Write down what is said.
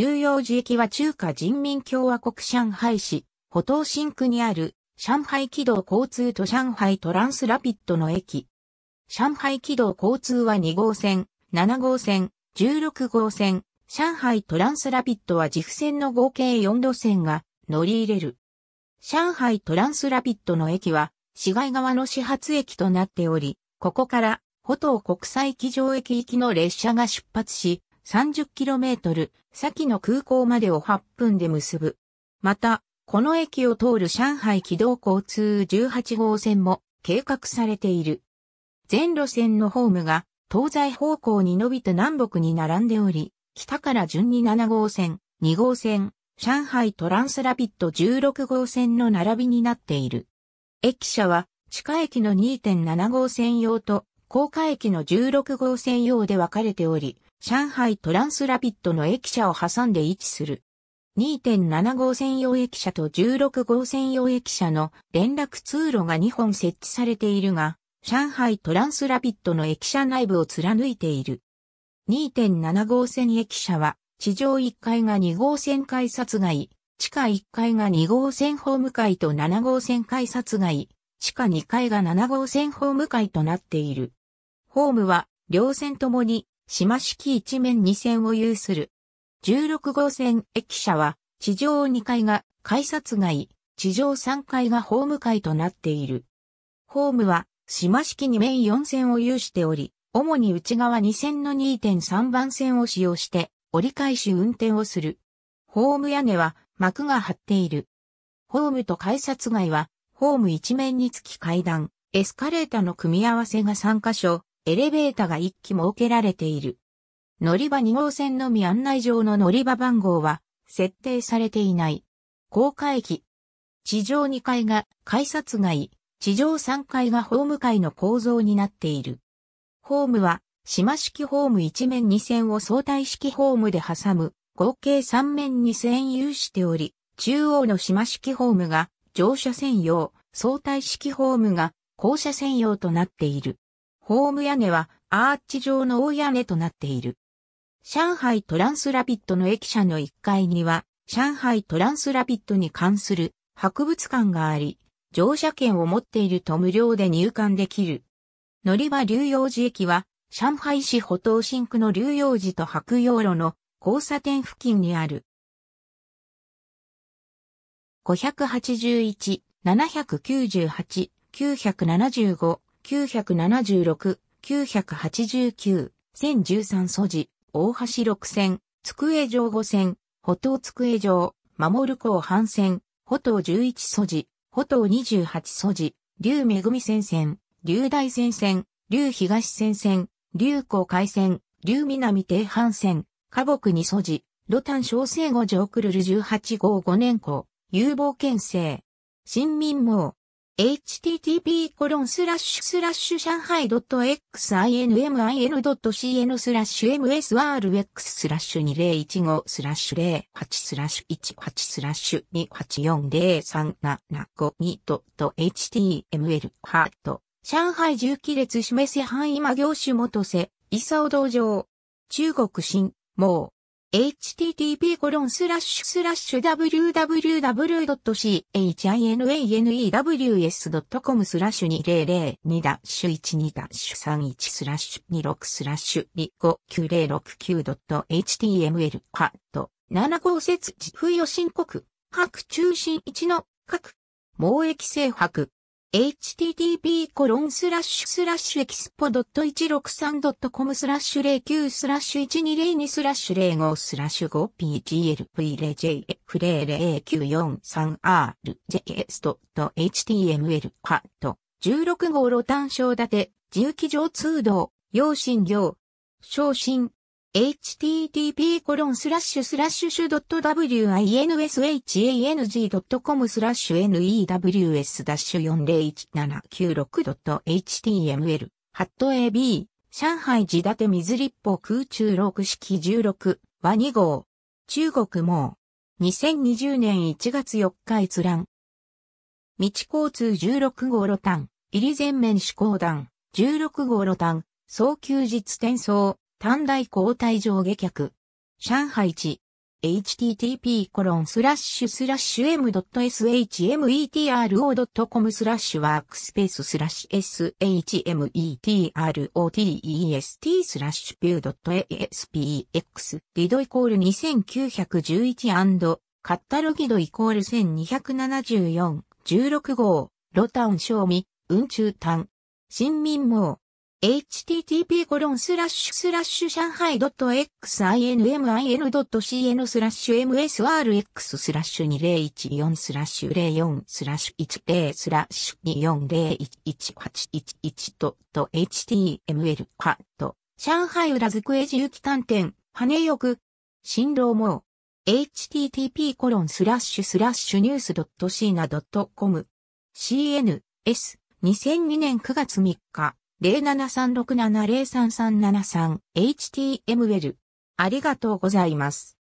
流用寺駅は中華人民共和国上海市、歩東新区にある、上海軌道交通と上海トランスラピッドの駅。上海軌道交通は2号線、7号線、16号線、上海トランスラピッドは自負線の合計4路線が乗り入れる。上海トランスラピッドの駅は、市街側の始発駅となっており、ここから、歩東国際機場駅行きの列車が出発し、30km 先の空港までを8分で結ぶ。また、この駅を通る上海軌道交通18号線も計画されている。全路線のホームが東西方向に伸びて南北に並んでおり、北から順に7号線、2号線、上海トランスラピッド16号線の並びになっている。駅舎は地下駅の2.7号線用と高架駅の16号線用で分かれており、上海トランスラピッドの駅舎を挟んで位置する。2.7号線用駅舎と16号線用駅舎の連絡通路が2本設置されているが、上海トランスラピッドの駅舎内部を貫いている。2.7号線駅舎は、地上1階が2号線改札外、地下1階が2号線ホーム街と7号線改札外、地下2階が7号線ホーム街となっている。ホームは、両線ともに島式一面二線を有する。16号線駅舎は、地上2階が改札街、地上3階がホーム階となっている。ホームは、島式二面四線を有しており、主に内側2線の2.3番線を使用して、折り返し運転をする。ホーム屋根は幕が張っている。ホームと改札街は、ホーム一面につき階段、エスカレーターの組み合わせが3箇所、エレベータが1基設けられている。乗り場2号線のみ案内上の乗り場番号は設定されていない。高架駅。地上2階が改札街、地上3階がホーム階の構造になっている。ホームは島式ホーム一面2線を相対式ホームで挟む合計3面2線有しており、中央の島式ホームが乗車専用、相対式ホームが降車専用となっている。ホーム屋根はアーチ状の大屋根となっている。上海トランスラピットの駅舎の1階には、上海トランスラピットに関する博物館があり、乗車券を持っていると無料で入館できる。乗り場流用寺駅は、上海市歩道新区の流用寺と白洋路の交差点付近にある。581、798、975、976、989、1013素地、大橋六線、机上五線、歩道机上、守る港半線、歩道11素地、歩頭28素地、竜恵戦線、竜大戦線、竜東戦線、竜港海線、竜南低半線、花木二素地、ロタン小生五条クルル18号5年港、有望県政、新民網、http コロンスラッシュスラッシュ上海 .xinmin.cn スラッシュ msrx スラッシュ2015スラッシュ08スラッシュ18スラッシュ 28403752.html ハート上海重機列示せ範囲間業種元瀬、伊佐お道場中国新、毛 http://www.chinanews.com スラッシュ2002ダッシュ12ダッシュ31スラッシュ26スラッシュ 25969.html ハット7号節自付与申告各中心1の各貿易制白 http コロンスラッシュスラッシュエキスポ .163.com スラッシュ09スラッシュ1202スラッシュ05スラッシュ 5pglv0jf 00943rjs.html ハット16号ロ路端小立て自由機上通道、用心行、昇進、h t t p w i n s h a n g c o m スラッシュ news-401796.html ハット AB 上海地立水立法空中6式16和2号中国網2020年1月4日閲覧道交通16号路ン入り全面思考段16号路ン早急日転送短大交代上下客。上海地。http コロンスラッシュスラッシュ m.shmetro.com スラッシュワークスペーススラッシュ shmetrotest スラッシュビュー .aspx リドイコール2911カッタロギドイコール1274 16号ロタウン賞味運中ン。新民網 http コロンスラッシュスラッシュ上海 .xinmin.cn スラッシュ msrx スラッシュ2014スラッシュ04スラッシュ10スラッシュ2401811ト html ハット上海裏え自由機関店羽翼新郎も http コロンスラッシュスラッシュニュースドット s i ドットコム cns 2002年9月3日0736703373 HTML。ありがとうございます。